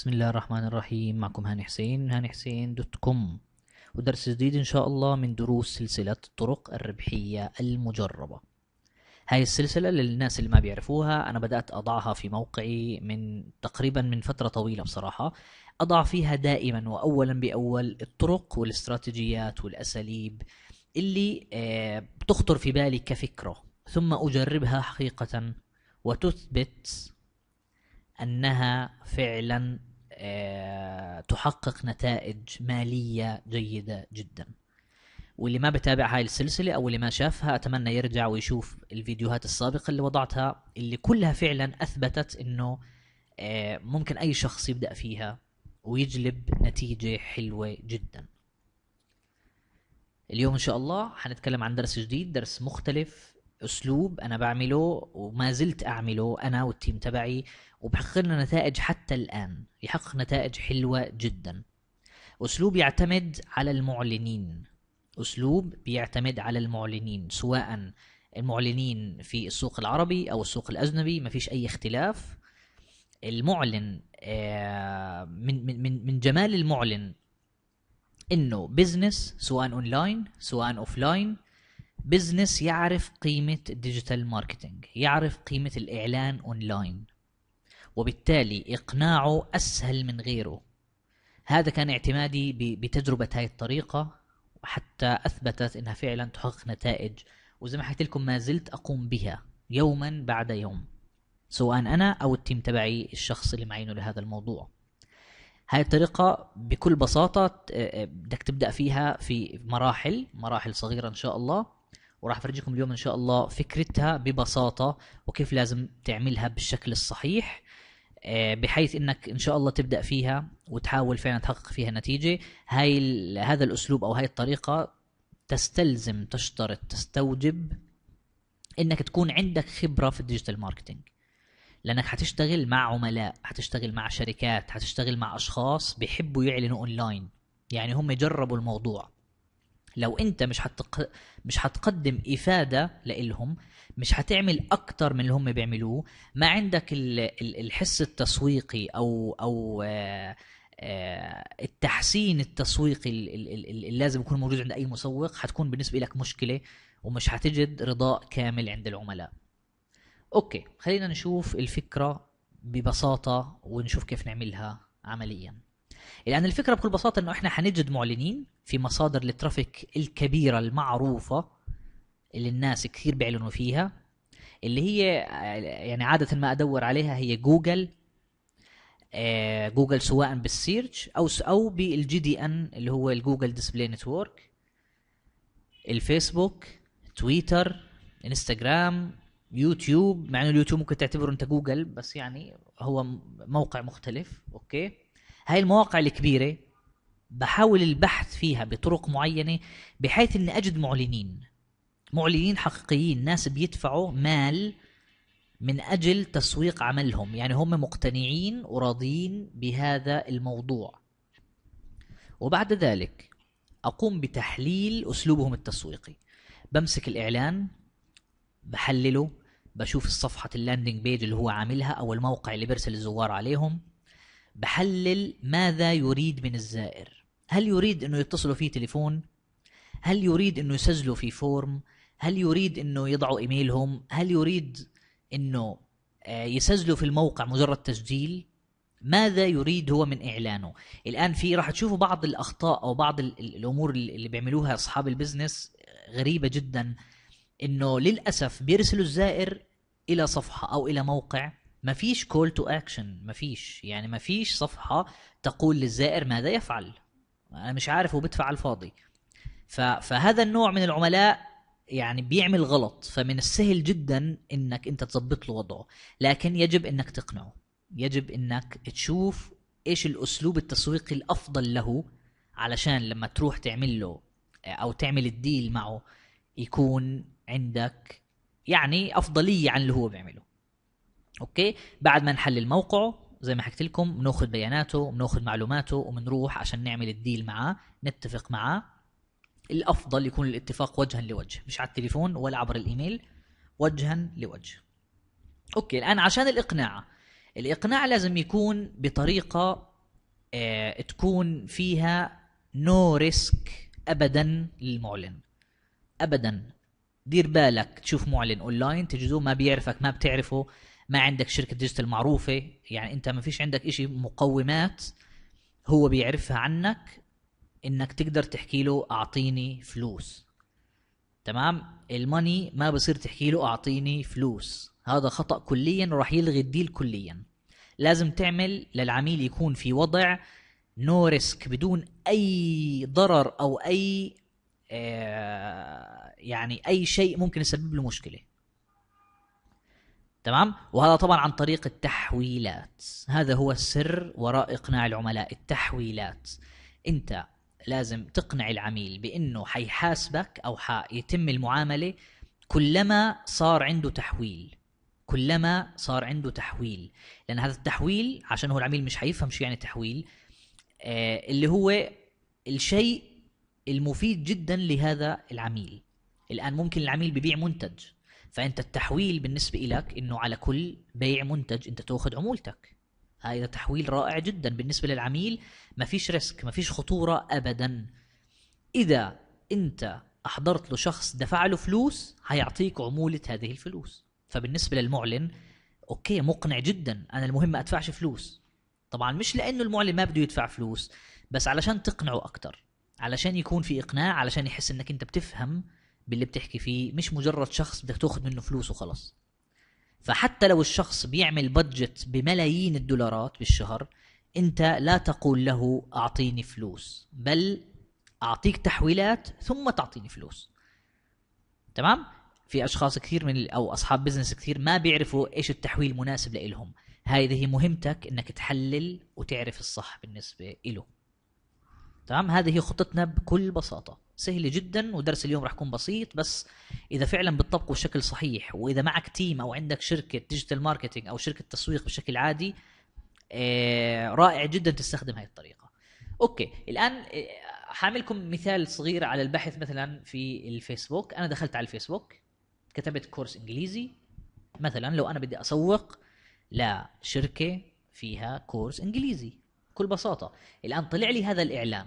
بسم الله الرحمن الرحيم معكم هاني حسين من هاني حسين دوت كوم ودرس جديد إن شاء الله من دروس سلسلة الطرق الربحية المجربة هاي السلسلة للناس اللي ما بيعرفوها أنا بدأت أضعها في موقعي من تقريبا من فترة طويلة بصراحة أضع فيها دائما وأولا بأول الطرق والاستراتيجيات والأساليب اللي آه، بتخطر في بالي كفكرة ثم أجربها حقيقة وتثبت أنها فعلا آه، تحقق نتائج مالية جيدة جدا واللي ما بتابع هاي السلسلة أو اللي ما شافها أتمنى يرجع ويشوف الفيديوهات السابقة اللي وضعتها اللي كلها فعلا أثبتت أنه آه، ممكن أي شخص يبدأ فيها ويجلب نتيجة حلوة جدا اليوم إن شاء الله حنتكلم عن درس جديد درس مختلف أسلوب أنا بعمله وما زلت أعمله أنا والتيم تبعي وبحقق لنا نتائج حتى الآن يحقق نتائج حلوة جدا أسلوب يعتمد على المعلنين أسلوب بيعتمد على المعلنين سواء المعلنين في السوق العربي أو السوق الأجنبي ما فيش أي اختلاف المعلن آه، من من من جمال المعلن انه بزنس سواء اونلاين سواء اوفلاين بزنس يعرف قيمة الديجيتال ماركتينج يعرف قيمة الإعلان أونلاين وبالتالي إقناعه أسهل من غيره هذا كان اعتمادي بتجربة هاي الطريقة حتى أثبتت أنها فعلا تحقق نتائج وزي ما حكيت لكم ما زلت أقوم بها يوما بعد يوم سواء أنا أو التيم تبعي الشخص اللي معينه لهذا الموضوع هاي الطريقة بكل بساطة آه، آه، بدك تبدأ فيها في مراحل مراحل صغيرة إن شاء الله وراح أفرجيكم اليوم إن شاء الله فكرتها ببساطة وكيف لازم تعملها بالشكل الصحيح آه، بحيث انك ان شاء الله تبدا فيها وتحاول فعلا تحقق فيها نتيجه هاي هذا الاسلوب او هاي الطريقه تستلزم تشترط تستوجب انك تكون عندك خبره في الديجيتال ماركتينج لانك حتشتغل مع عملاء حتشتغل مع شركات حتشتغل مع اشخاص بيحبوا يعلنوا اونلاين يعني هم جربوا الموضوع لو انت مش حتق... مش حتقدم افاده لإلهم مش هتعمل اكتر من اللي هم بيعملوه ما عندك الحس التسويقي او او آه، آه، التحسين التسويقي اللي لازم يكون موجود عند اي مسوق هتكون بالنسبه لك مشكله ومش هتجد رضاء كامل عند العملاء اوكي خلينا نشوف الفكره ببساطه ونشوف كيف نعملها عمليا لان الفكره بكل بساطه انه احنا هنجد معلنين في مصادر الترافيك الكبيره المعروفه اللي الناس كثير بيعلنوا فيها اللي هي يعني عادة ما أدور عليها هي جوجل آه، جوجل سواء بالسيرش أو أو بالجي دي إن اللي هو الجوجل ديسبلاي نتورك الفيسبوك تويتر انستغرام يوتيوب مع انه اليوتيوب ممكن تعتبره انت جوجل بس يعني هو موقع مختلف اوكي هاي المواقع الكبيره بحاول البحث فيها بطرق معينه بحيث اني اجد معلنين معلنين حقيقيين ناس بيدفعوا مال من اجل تسويق عملهم يعني هم مقتنعين وراضيين بهذا الموضوع وبعد ذلك اقوم بتحليل اسلوبهم التسويقي بمسك الاعلان بحلله بشوف الصفحة اللاندنج بيج اللي هو عاملها أو الموقع اللي بيرسل الزوار عليهم بحلل ماذا يريد من الزائر هل يريد أنه يتصلوا فيه تليفون هل يريد أنه يسجلوا في فورم هل يريد انه يضعوا ايميلهم هل يريد انه آه، يسجلوا في الموقع مجرد تسجيل ماذا يريد هو من اعلانه الان في راح تشوفوا بعض الاخطاء او بعض الامور اللي بيعملوها اصحاب البزنس آه، غريبه جدا انه للاسف بيرسلوا الزائر الى صفحه او الى موقع ما فيش كول تو اكشن ما فيش يعني ما فيش صفحه تقول للزائر ماذا يفعل انا مش عارف هو الفاضي فهذا النوع من العملاء يعني بيعمل غلط فمن السهل جدا انك انت تظبط له وضعه لكن يجب انك تقنعه يجب انك تشوف ايش الاسلوب التسويقي الافضل له علشان لما تروح تعمل له او تعمل الديل معه يكون عندك يعني افضليه عن اللي هو بيعمله اوكي بعد ما نحلل موقعه زي ما حكيت لكم بناخذ بياناته بناخذ معلوماته وبنروح عشان نعمل الديل معاه نتفق معاه الافضل يكون الاتفاق وجها لوجه مش على التليفون ولا عبر الايميل وجها لوجه اوكي الان عشان الاقناع الاقناع لازم يكون بطريقه آه تكون فيها نو no ريسك ابدا للمعلن ابدا دير بالك تشوف معلن اونلاين تجدوه ما بيعرفك ما بتعرفه ما عندك شركه ديجيتال معروفه يعني انت ما فيش عندك شيء مقومات هو بيعرفها عنك انك تقدر تحكي له اعطيني فلوس تمام الماني ما بصير تحكي له اعطيني فلوس هذا خطا كليا وراح يلغي الديل كليا لازم تعمل للعميل يكون في وضع نو ريسك بدون اي ضرر او اي آه، يعني اي شيء ممكن يسبب له مشكله تمام وهذا طبعا عن طريق التحويلات هذا هو السر وراء اقناع العملاء التحويلات انت لازم تقنع العميل بانه حيحاسبك او حيتم المعامله كلما صار عنده تحويل كلما صار عنده تحويل لان هذا التحويل عشان هو العميل مش حيفهم شو يعني تحويل آه، اللي هو الشيء المفيد جدا لهذا العميل الان ممكن العميل ببيع منتج فانت التحويل بالنسبه لك انه على كل بيع منتج انت تاخذ عمولتك هذا تحويل رائع جدا بالنسبه للعميل ما فيش ريسك ما فيش خطوره ابدا اذا انت احضرت له شخص دفع له فلوس هيعطيك عموله هذه الفلوس فبالنسبه للمعلن اوكي مقنع جدا انا المهم ما ادفعش فلوس طبعا مش لانه المعلن ما بده يدفع فلوس بس علشان تقنعه اكتر علشان يكون في اقناع علشان يحس انك انت بتفهم باللي بتحكي فيه مش مجرد شخص بدك تاخذ منه فلوس وخلاص فحتى لو الشخص بيعمل بادجت بملايين الدولارات بالشهر انت لا تقول له اعطيني فلوس بل اعطيك تحويلات ثم تعطيني فلوس تمام في اشخاص كثير من او اصحاب بزنس كثير ما بيعرفوا ايش التحويل المناسب لإلهم هذه مهمتك انك تحلل وتعرف الصح بالنسبه له تمام هذه خطتنا بكل بساطه سهله جدا ودرس اليوم راح يكون بسيط بس اذا فعلا بتطبقه بشكل صحيح واذا معك تيم او عندك شركه ديجيتال ماركتينج او شركه تسويق بشكل عادي آه، رائع جدا تستخدم هاي الطريقه اوكي الان آه، حاملكم مثال صغير على البحث مثلا في الفيسبوك انا دخلت على الفيسبوك كتبت كورس انجليزي مثلا لو انا بدي اسوق لشركه فيها كورس انجليزي بكل بساطه الان طلع لي هذا الاعلان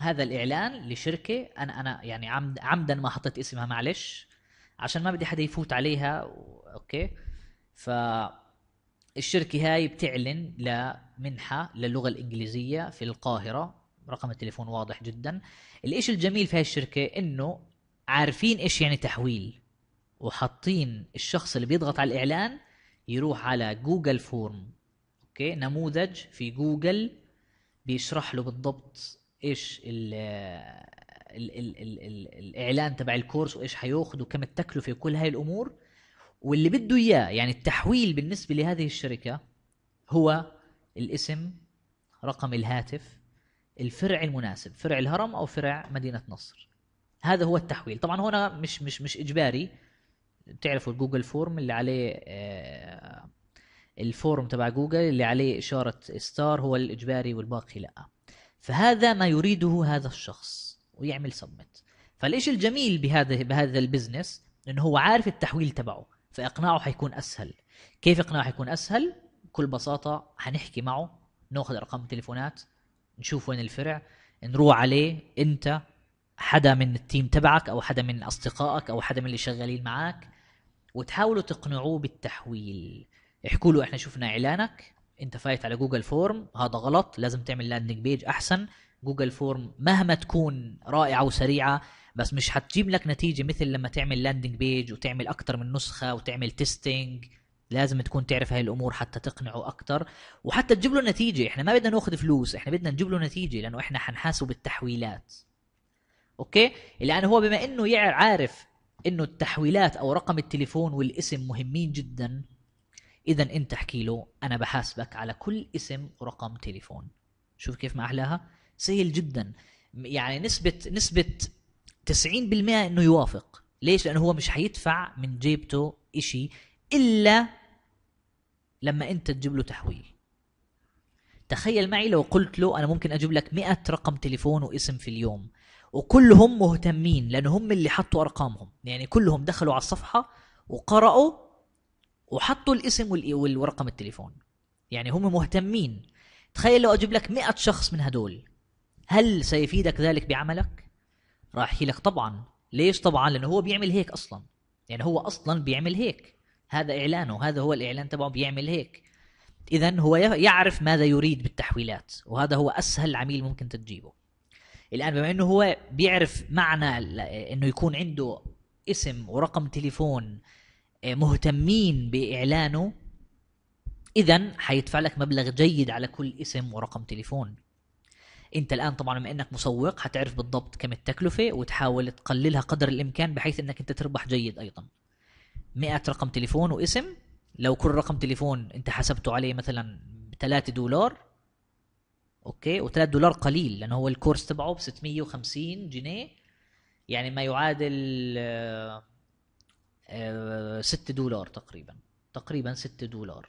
هذا الاعلان لشركه انا انا يعني عمد عمدا ما حطيت اسمها معلش عشان ما بدي حدا يفوت عليها و... اوكي ف الشركه هاي بتعلن لمنحه للغه الانجليزيه في القاهره رقم التليفون واضح جدا الاشي الجميل في هاي الشركه انه عارفين ايش يعني تحويل وحاطين الشخص اللي بيضغط على الاعلان يروح على جوجل فورم اوكي نموذج في جوجل بيشرح له بالضبط ايش ال ال ال ال الـ الاعلان تبع الكورس وايش حياخذ وكم التكلفه وكل هاي الامور واللي بده اياه يعني التحويل بالنسبه لهذه الشركه هو الاسم رقم الهاتف الفرع المناسب فرع الهرم او فرع مدينه نصر هذا هو التحويل طبعا هنا مش مش مش اجباري بتعرفوا الجوجل فورم اللي عليه آه، الفورم تبع جوجل اللي عليه اشاره ستار هو الاجباري والباقي لا فهذا ما يريده هذا الشخص ويعمل سبمت فالإشي الجميل بهذا بهذا البزنس انه هو عارف التحويل تبعه فاقناعه حيكون اسهل كيف اقناعه حيكون اسهل بكل بساطه حنحكي معه ناخذ ارقام تليفونات نشوف وين الفرع نروح عليه انت حدا من التيم تبعك او حدا من اصدقائك او حدا من اللي شغالين معك وتحاولوا تقنعوه بالتحويل احكوا له احنا شفنا اعلانك انت فايت على جوجل فورم هذا غلط لازم تعمل لاندنج بيج احسن جوجل فورم مهما تكون رائعه وسريعه بس مش هتجيب لك نتيجه مثل لما تعمل لاندنج بيج وتعمل اكثر من نسخه وتعمل تيستينج لازم تكون تعرف هاي الامور حتى تقنعه اكثر وحتى تجيب له نتيجه احنا ما بدنا ناخذ فلوس احنا بدنا نجيب له نتيجه لانه احنا حنحاسبه بالتحويلات اوكي الان هو بما انه عارف انه التحويلات او رقم التليفون والاسم مهمين جدا اذا انت احكي له انا بحاسبك على كل اسم ورقم تليفون شوف كيف ما احلاها سهل جدا يعني نسبه نسبه 90% انه يوافق ليش لانه هو مش حيدفع من جيبته إشي الا لما انت تجيب له تحويل تخيل معي لو قلت له انا ممكن اجيب لك 100 رقم تليفون واسم في اليوم وكلهم مهتمين لانه هم اللي حطوا ارقامهم يعني كلهم دخلوا على الصفحه وقرأوا وحطوا الاسم والرقم التليفون يعني هم مهتمين تخيل لو اجيب لك مئة شخص من هدول هل سيفيدك ذلك بعملك راح يحكي لك طبعا ليش طبعا لانه هو بيعمل هيك اصلا يعني هو اصلا بيعمل هيك هذا اعلانه هذا هو الاعلان تبعه بيعمل هيك اذا هو يعرف ماذا يريد بالتحويلات وهذا هو اسهل عميل ممكن تجيبه الان بما انه هو بيعرف معنى انه يكون عنده اسم ورقم تليفون مهتمين باعلانه اذا حيدفع لك مبلغ جيد على كل اسم ورقم تليفون انت الان طبعا بما انك مسوق حتعرف بالضبط كم التكلفه وتحاول تقللها قدر الامكان بحيث انك انت تربح جيد ايضا 100 رقم تليفون واسم لو كل رقم تليفون انت حسبته عليه مثلا 3 دولار اوكي و3 دولار قليل لانه هو الكورس تبعه ب 650 جنيه يعني ما يعادل آه، 6 آه، دولار تقريبا تقريبا 6 دولار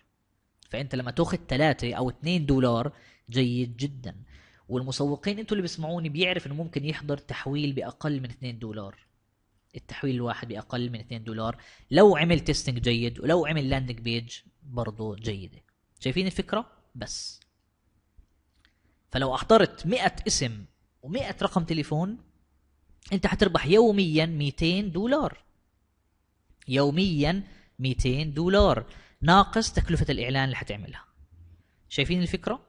فانت لما تاخذ 3 او 2 دولار جيد جدا والمسوقين انتوا اللي بيسمعوني بيعرف انه ممكن يحضر تحويل باقل من 2 دولار التحويل الواحد باقل من 2 دولار لو عمل تيستنج جيد ولو عمل لاندنج بيج برضه جيده شايفين الفكره بس فلو احضرت 100 اسم و100 رقم تليفون انت حتربح يوميا 200 دولار يوميا 200 دولار ناقص تكلفة الإعلان اللي حتعملها شايفين الفكرة؟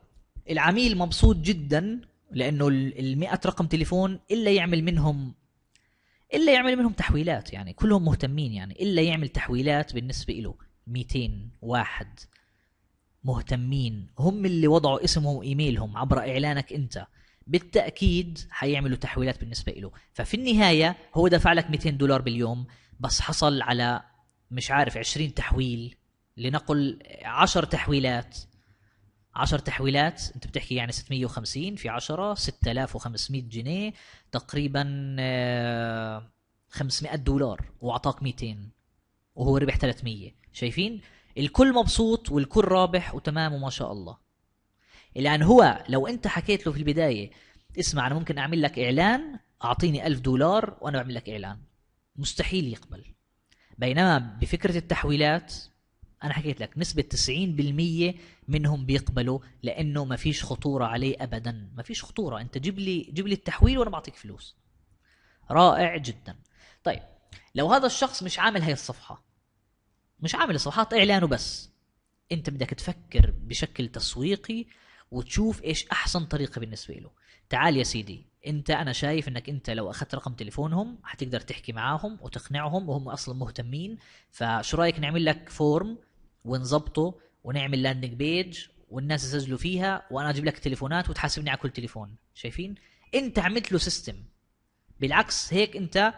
العميل مبسوط جدا لأنه ال 100 رقم تليفون إلا يعمل منهم إلا يعمل منهم تحويلات يعني كلهم مهتمين يعني إلا يعمل تحويلات بالنسبة له 200 واحد مهتمين هم اللي وضعوا اسمهم وإيميلهم عبر إعلانك أنت بالتاكيد حيعملوا تحويلات بالنسبه له ففي النهايه هو دفع لك 200 دولار باليوم بس حصل على مش عارف 20 تحويل لنقل 10 تحويلات 10 تحويلات انت بتحكي يعني 650 في 10 6500 جنيه تقريبا 500 آه، دولار واعطاك 200 وهو ربح 300 شايفين الكل مبسوط والكل رابح وتمام وما شاء الله الآن هو لو أنت حكيت له في البداية اسمع أنا ممكن أعمل لك إعلان أعطيني ألف دولار وأنا بعمل لك إعلان مستحيل يقبل بينما بفكرة التحويلات أنا حكيت لك نسبة 90% منهم بيقبلوا لأنه ما فيش خطورة عليه أبدا ما فيش خطورة أنت جيب لي جيب لي التحويل وأنا بعطيك فلوس رائع جدا طيب لو هذا الشخص مش عامل هاي الصفحة مش عامل صفحات إعلان وبس أنت بدك تفكر بشكل تسويقي وتشوف ايش احسن طريقه بالنسبه له تعال يا سيدي انت انا شايف انك انت لو اخذت رقم تليفونهم حتقدر تحكي معاهم وتقنعهم وهم اصلا مهتمين فشو رايك نعمل لك فورم ونظبطه ونعمل لاندنج بيج والناس يسجلوا فيها وانا اجيب لك تليفونات وتحاسبني على كل تليفون شايفين انت عملت له سيستم بالعكس هيك انت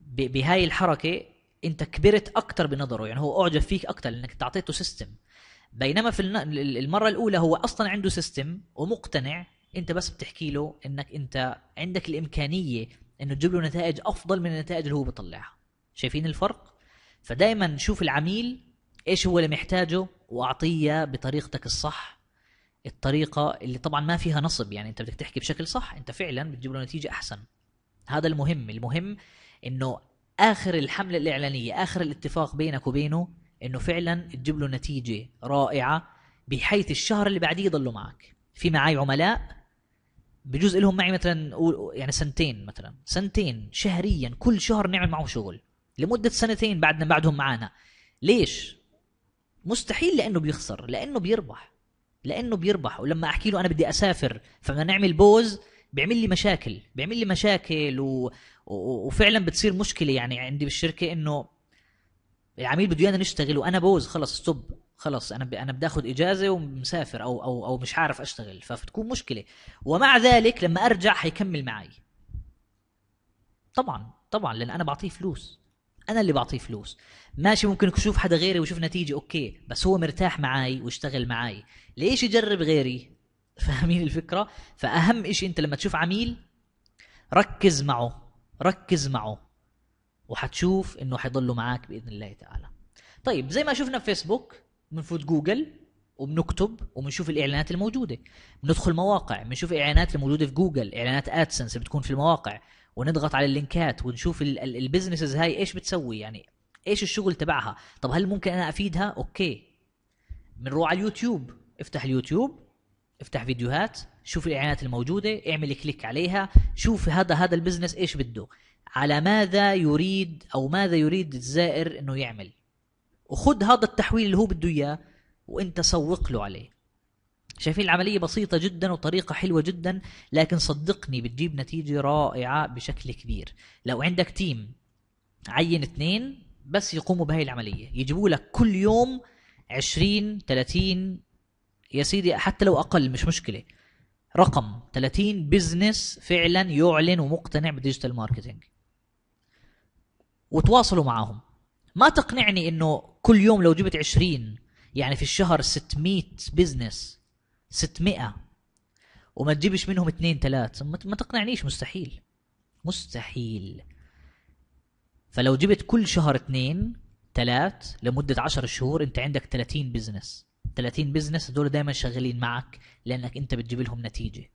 بهاي الحركه انت كبرت اكثر بنظره يعني هو اعجب فيك اكثر لانك تعطيته سيستم بينما في المره الاولى هو اصلا عنده سيستم ومقتنع انت بس بتحكي له انك انت عندك الامكانيه انه تجيب له نتائج افضل من النتائج اللي هو بيطلعها شايفين الفرق فدائما شوف العميل ايش هو اللي محتاجه واعطيه بطريقتك الصح الطريقه اللي طبعا ما فيها نصب يعني انت بدك تحكي بشكل صح انت فعلا بتجيب له نتيجه احسن هذا المهم المهم انه اخر الحمله الاعلانيه اخر الاتفاق بينك وبينه انه فعلا تجيب له نتيجه رائعه بحيث الشهر اللي بعديه يضلوا معك في معي عملاء بجوز لهم معي مثلا يعني سنتين مثلا سنتين شهريا كل شهر نعمل معهم شغل لمده سنتين بعدنا بعدهم معانا ليش مستحيل لانه بيخسر لانه بيربح لانه بيربح ولما احكي له انا بدي اسافر فبدنا نعمل بوز بيعمل لي مشاكل بيعمل لي مشاكل و... و... وفعلا بتصير مشكله يعني عندي بالشركه انه العميل بده ايانا نشتغل وانا بوز خلص ستوب خلص انا ب... انا بدي اخذ اجازه ومسافر او او او مش عارف اشتغل فبتكون مشكله ومع ذلك لما ارجع حيكمل معي طبعا طبعا لان انا بعطيه فلوس انا اللي بعطيه فلوس ماشي ممكن اشوف حدا غيري ويشوف نتيجه اوكي بس هو مرتاح معي واشتغل معي ليش يجرب غيري فاهمين الفكره فاهم شيء انت لما تشوف عميل ركز معه ركز معه وحتشوف انه حيضلوا معك باذن الله تعالى طيب زي ما شفنا في فيسبوك بنفوت جوجل وبنكتب وبنشوف الاعلانات الموجوده بندخل مواقع بنشوف الاعلانات الموجوده في جوجل اعلانات ادسنس بتكون في المواقع ونضغط على اللينكات ونشوف البزنسز هاي ايش بتسوي يعني ايش الشغل تبعها طب هل ممكن انا افيدها اوكي بنروح على اليوتيوب افتح اليوتيوب افتح فيديوهات شوف الاعلانات الموجوده اعمل كليك عليها شوف هذا هذا البزنس ايش بده على ماذا يريد او ماذا يريد الزائر انه يعمل وخذ هذا التحويل اللي هو بده اياه وانت سوق له عليه شايفين العمليه بسيطه جدا وطريقه حلوه جدا لكن صدقني بتجيب نتيجه رائعه بشكل كبير لو عندك تيم عين اثنين بس يقوموا بهاي العمليه يجيبوا لك كل يوم 20 30 يا سيدي حتى لو اقل مش مشكله رقم 30 بزنس فعلا يعلن ومقتنع بالديجيتال ماركتينج وتواصلوا معهم ما تقنعني انه كل يوم لو جبت 20 يعني في الشهر 600 بزنس 600 وما تجيبش منهم اثنين ثلاث ما تقنعنيش مستحيل مستحيل فلو جبت كل شهر اثنين ثلاث لمدة عشر شهور انت عندك 30 بزنس 30 بزنس هذول دايما شغالين معك لانك انت بتجيب لهم نتيجه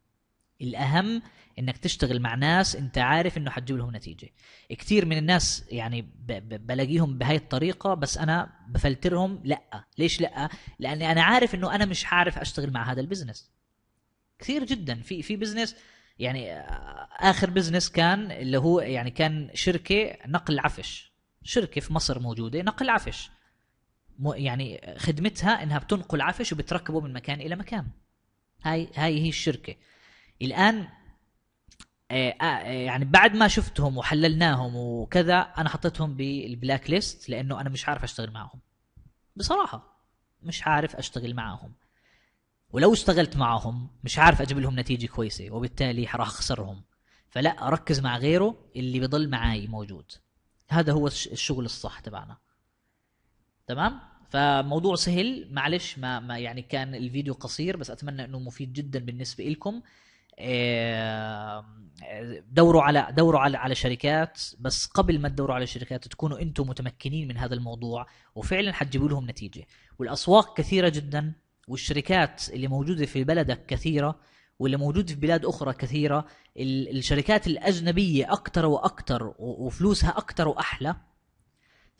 الاهم انك تشتغل مع ناس انت عارف انه حتجيب لهم نتيجه كثير من الناس يعني بلاقيهم بهاي الطريقه بس انا بفلترهم لا ليش لا لاني انا عارف انه انا مش عارف اشتغل مع هذا البزنس كثير جدا في في بزنس يعني آه، اخر بزنس كان اللي هو يعني كان شركه نقل عفش شركه في مصر موجوده نقل عفش يعني خدمتها انها بتنقل عفش وبتركبه من مكان الى مكان هاي هاي هي الشركه الان آه، آه، يعني بعد ما شفتهم وحللناهم وكذا انا حطيتهم بالبلاك ليست لانه انا مش عارف اشتغل معهم بصراحه مش عارف اشتغل معهم ولو اشتغلت معهم مش عارف اجيب لهم نتيجه كويسه وبالتالي راح اخسرهم فلا اركز مع غيره اللي بضل معاي موجود هذا هو الشغل الصح تبعنا تمام فموضوع سهل معلش ما, ما يعني كان الفيديو قصير بس اتمنى انه مفيد جدا بالنسبه لكم دوروا على دوروا على على شركات بس قبل ما تدوروا على شركات تكونوا انتم متمكنين من هذا الموضوع وفعلا حتجيبوا لهم نتيجه والاسواق كثيره جدا والشركات اللي موجوده في بلدك كثيره واللي موجود في بلاد اخرى كثيره الشركات الاجنبيه اكثر واكثر وفلوسها اكثر واحلى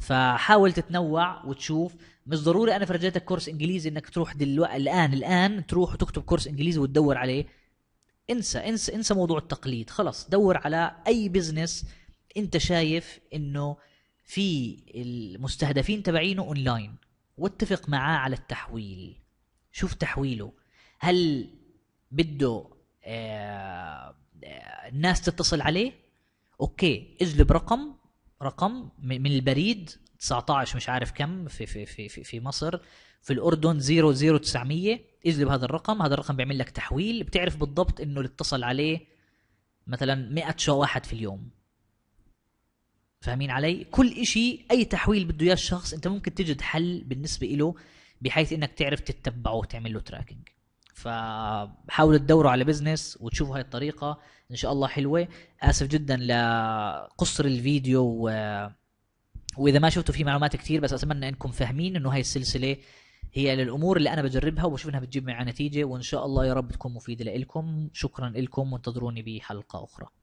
فحاول تتنوع وتشوف مش ضروري انا فرجيتك كورس انجليزي انك تروح دلوقتي الان الان تروح وتكتب كورس انجليزي وتدور عليه انسى انسى انسى موضوع التقليد خلص دور على اي بزنس انت شايف انه في المستهدفين تبعينه اونلاين واتفق معاه على التحويل شوف تحويله هل بده آه، آه، الناس تتصل عليه اوكي اجلب رقم رقم من البريد 19 مش عارف كم في في في في, في مصر في الاردن 00900 اجلب هذا الرقم هذا الرقم بيعمل لك تحويل بتعرف بالضبط انه اللي اتصل عليه مثلا 100 شو واحد في اليوم فاهمين علي كل شيء اي تحويل بده اياه الشخص انت ممكن تجد حل بالنسبه له بحيث انك تعرف تتبعه وتعمل له تراكنج فحاولوا تدوروا على بزنس وتشوفوا هاي الطريقه ان شاء الله حلوه اسف جدا لقصر الفيديو و... واذا ما شفتوا في معلومات كثير بس اتمنى انكم فاهمين انه هاي السلسله هي للامور اللي انا بجربها وبشوف انها بتجيب معي نتيجه وان شاء الله يا رب تكون مفيده لكم شكرا لكم وانتظروني بحلقه اخرى